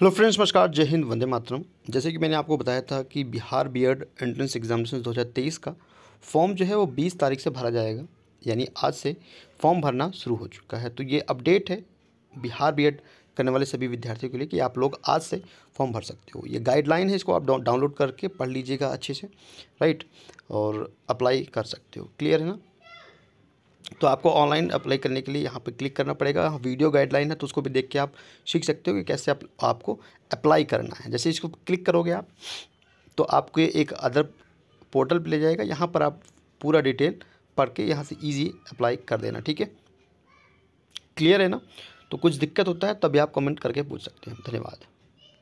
hello friends नमस्कार जय हिंद वंदे मातरम जैसे कि मैंने आपको बताया था कि बिहार बीएड एंट्रेंस एग्जामिनेशन 2023 का फॉर्म जो है वो 20 तारीख से भरा जाएगा यानी आज से फॉर्म भरना शुरू हो चुका है तो ये अपडेट है बिहार बीएड करने वाले सभी विद्यार्थियों के लिए कि आप लोग आज से फॉर्म भर सकते हो ये गाइडलाइन है इसको आप डाउनलोड करके पढ़ लीजिएगा अच्छे से राइट और अप्लाई कर सकते हो क्लियर है ना तो आपको ऑनलाइन अप्लाई करने के लिए यहाँ पर क्लिक करना पड़ेगा वीडियो गाइडलाइन है तो उसको भी देख के आप सीख सकते हो कि कैसे आप, आपको अप्लाई करना है जैसे इसको क्लिक करोगे आप तो आपको एक अदर पोर्टल पर ले जाएगा यहाँ पर आप पूरा डिटेल पढ़ के यहाँ से ईजी अप्लाई कर देना ठीक है क्लियर है ना तो कुछ दिक्कत होता है तभी आप कमेंट करके पूछ सकते हैं धन्यवाद